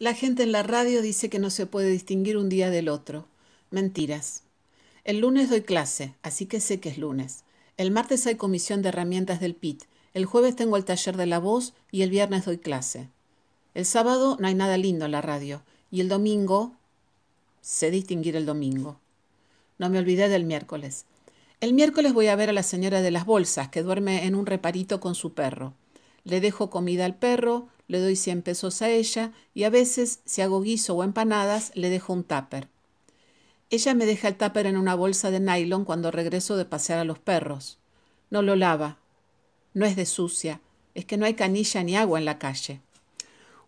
La gente en la radio dice que no se puede distinguir un día del otro. Mentiras. El lunes doy clase, así que sé que es lunes. El martes hay comisión de herramientas del PIT. El jueves tengo el taller de la voz y el viernes doy clase. El sábado no hay nada lindo en la radio. Y el domingo... Sé distinguir el domingo. No me olvidé del miércoles. El miércoles voy a ver a la señora de las bolsas, que duerme en un reparito con su perro. Le dejo comida al perro, le doy 100 pesos a ella y a veces, si hago guiso o empanadas, le dejo un tupper. Ella me deja el tupper en una bolsa de nylon cuando regreso de pasear a los perros. No lo lava. No es de sucia. Es que no hay canilla ni agua en la calle.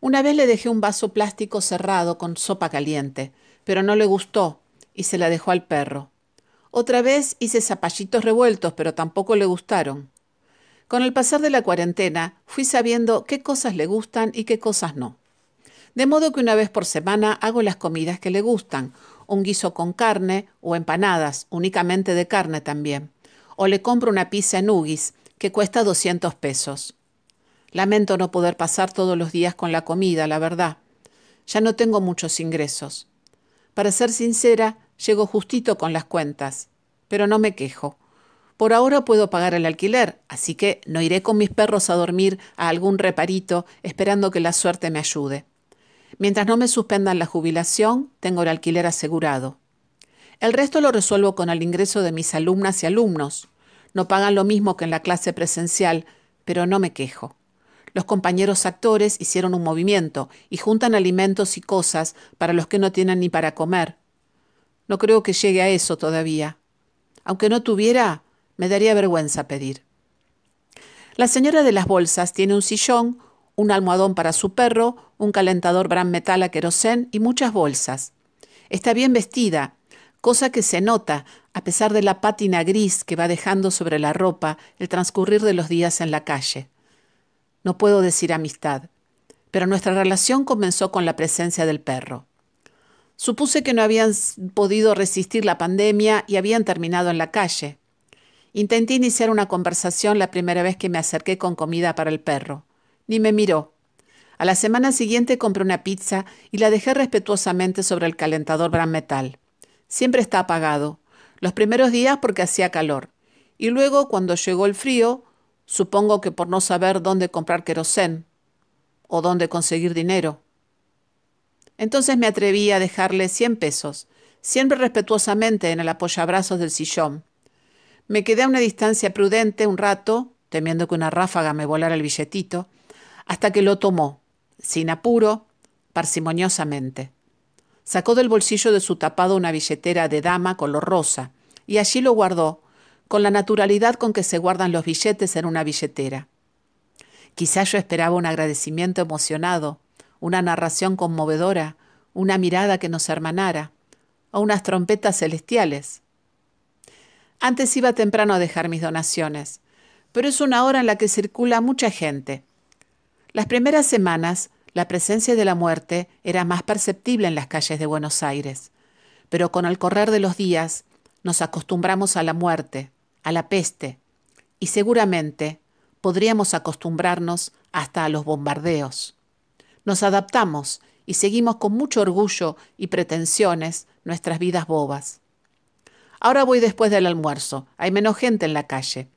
Una vez le dejé un vaso plástico cerrado con sopa caliente, pero no le gustó y se la dejó al perro. Otra vez hice zapallitos revueltos, pero tampoco le gustaron. Con el pasar de la cuarentena fui sabiendo qué cosas le gustan y qué cosas no. De modo que una vez por semana hago las comidas que le gustan, un guiso con carne o empanadas, únicamente de carne también, o le compro una pizza en que cuesta 200 pesos. Lamento no poder pasar todos los días con la comida, la verdad. Ya no tengo muchos ingresos. Para ser sincera, llego justito con las cuentas, pero no me quejo por ahora puedo pagar el alquiler, así que no iré con mis perros a dormir a algún reparito esperando que la suerte me ayude. Mientras no me suspendan la jubilación, tengo el alquiler asegurado. El resto lo resuelvo con el ingreso de mis alumnas y alumnos. No pagan lo mismo que en la clase presencial, pero no me quejo. Los compañeros actores hicieron un movimiento y juntan alimentos y cosas para los que no tienen ni para comer. No creo que llegue a eso todavía. Aunque no tuviera, me daría vergüenza pedir. La señora de las bolsas tiene un sillón, un almohadón para su perro, un calentador Bran Metal a querosén y muchas bolsas. Está bien vestida, cosa que se nota a pesar de la pátina gris que va dejando sobre la ropa el transcurrir de los días en la calle. No puedo decir amistad, pero nuestra relación comenzó con la presencia del perro. Supuse que no habían podido resistir la pandemia y habían terminado en la calle. Intenté iniciar una conversación la primera vez que me acerqué con comida para el perro. Ni me miró. A la semana siguiente compré una pizza y la dejé respetuosamente sobre el calentador gran Metal. Siempre está apagado. Los primeros días porque hacía calor. Y luego, cuando llegó el frío, supongo que por no saber dónde comprar querosén o dónde conseguir dinero. Entonces me atreví a dejarle 100 pesos, siempre respetuosamente en el apoyabrazos del sillón. Me quedé a una distancia prudente un rato, temiendo que una ráfaga me volara el billetito, hasta que lo tomó, sin apuro, parsimoniosamente. Sacó del bolsillo de su tapado una billetera de dama color rosa, y allí lo guardó, con la naturalidad con que se guardan los billetes en una billetera. Quizá yo esperaba un agradecimiento emocionado, una narración conmovedora, una mirada que nos hermanara, o unas trompetas celestiales. Antes iba temprano a dejar mis donaciones, pero es una hora en la que circula mucha gente. Las primeras semanas, la presencia de la muerte era más perceptible en las calles de Buenos Aires, pero con el correr de los días nos acostumbramos a la muerte, a la peste, y seguramente podríamos acostumbrarnos hasta a los bombardeos. Nos adaptamos y seguimos con mucho orgullo y pretensiones nuestras vidas bobas. Ahora voy después del almuerzo. Hay menos gente en la calle.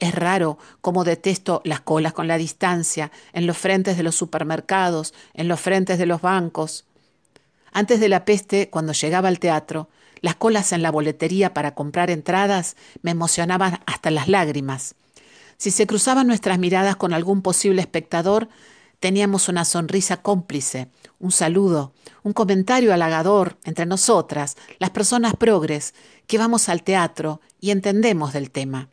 Es raro cómo detesto las colas con la distancia, en los frentes de los supermercados, en los frentes de los bancos. Antes de la peste, cuando llegaba al teatro, las colas en la boletería para comprar entradas me emocionaban hasta las lágrimas. Si se cruzaban nuestras miradas con algún posible espectador, Teníamos una sonrisa cómplice, un saludo, un comentario halagador entre nosotras, las personas progres, que vamos al teatro y entendemos del tema.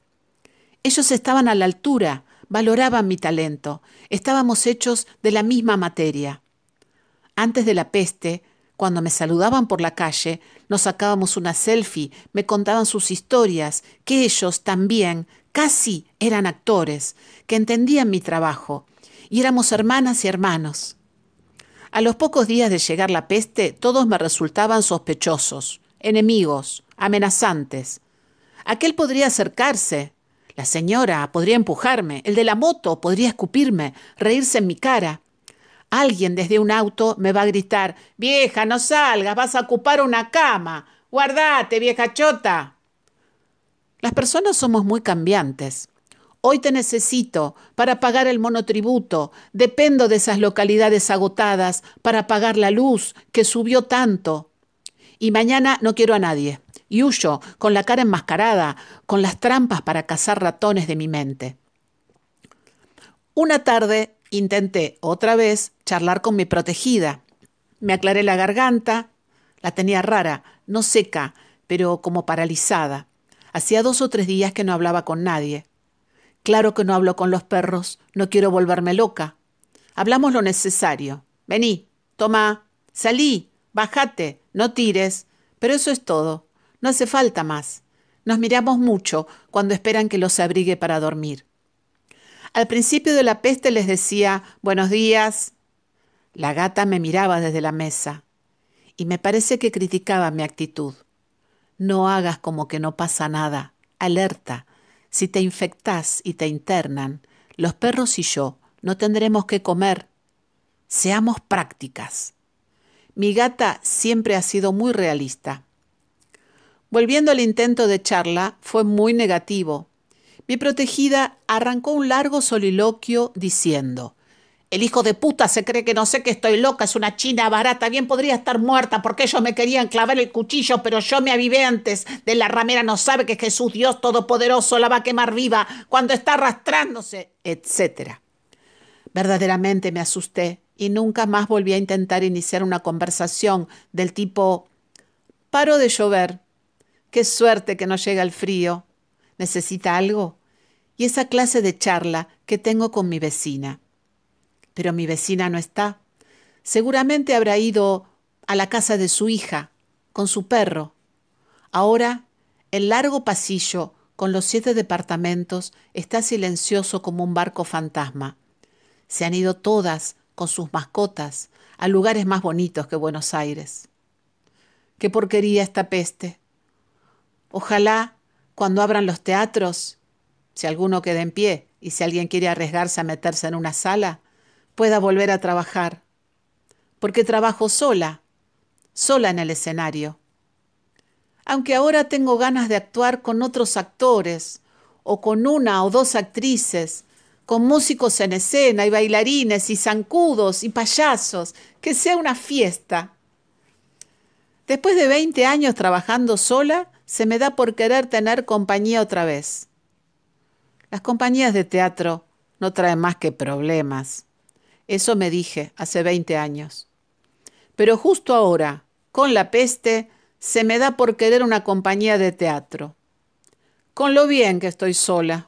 Ellos estaban a la altura, valoraban mi talento, estábamos hechos de la misma materia. Antes de la peste, cuando me saludaban por la calle, nos sacábamos una selfie, me contaban sus historias, que ellos también casi eran actores, que entendían mi trabajo, y éramos hermanas y hermanos. A los pocos días de llegar la peste, todos me resultaban sospechosos, enemigos, amenazantes. Aquel podría acercarse, la señora podría empujarme, el de la moto podría escupirme, reírse en mi cara. Alguien desde un auto me va a gritar, vieja, no salgas, vas a ocupar una cama, guardate, vieja chota. Las personas somos muy cambiantes. Hoy te necesito para pagar el monotributo. Dependo de esas localidades agotadas para pagar la luz que subió tanto. Y mañana no quiero a nadie. Y huyo con la cara enmascarada, con las trampas para cazar ratones de mi mente. Una tarde intenté otra vez charlar con mi protegida. Me aclaré la garganta. La tenía rara, no seca, pero como paralizada. Hacía dos o tres días que no hablaba con nadie. Claro que no hablo con los perros, no quiero volverme loca. Hablamos lo necesario. Vení, toma, salí, bájate, no tires. Pero eso es todo. No hace falta más. Nos miramos mucho cuando esperan que los abrigue para dormir. Al principio de la peste les decía buenos días. La gata me miraba desde la mesa y me parece que criticaba mi actitud. No hagas como que no pasa nada. Alerta, si te infectás y te internan, los perros y yo no tendremos que comer. Seamos prácticas. Mi gata siempre ha sido muy realista. Volviendo al intento de charla, fue muy negativo. Mi protegida arrancó un largo soliloquio diciendo, el hijo de puta se cree que no sé que estoy loca, es una china barata, bien podría estar muerta porque ellos me querían clavar el cuchillo, pero yo me avivé antes. De la ramera no sabe que Jesús Dios Todopoderoso la va a quemar viva cuando está arrastrándose, etc. Verdaderamente me asusté y nunca más volví a intentar iniciar una conversación del tipo, paro de llover, qué suerte que no llega el frío, ¿necesita algo? Y esa clase de charla que tengo con mi vecina pero mi vecina no está. Seguramente habrá ido a la casa de su hija, con su perro. Ahora, el largo pasillo, con los siete departamentos, está silencioso como un barco fantasma. Se han ido todas, con sus mascotas, a lugares más bonitos que Buenos Aires. Qué porquería esta peste. Ojalá, cuando abran los teatros, si alguno queda en pie y si alguien quiere arriesgarse a meterse en una sala, pueda volver a trabajar, porque trabajo sola, sola en el escenario. Aunque ahora tengo ganas de actuar con otros actores, o con una o dos actrices, con músicos en escena y bailarines y zancudos y payasos, que sea una fiesta. Después de 20 años trabajando sola, se me da por querer tener compañía otra vez. Las compañías de teatro no traen más que problemas. Eso me dije hace 20 años. Pero justo ahora, con la peste, se me da por querer una compañía de teatro. Con lo bien que estoy sola,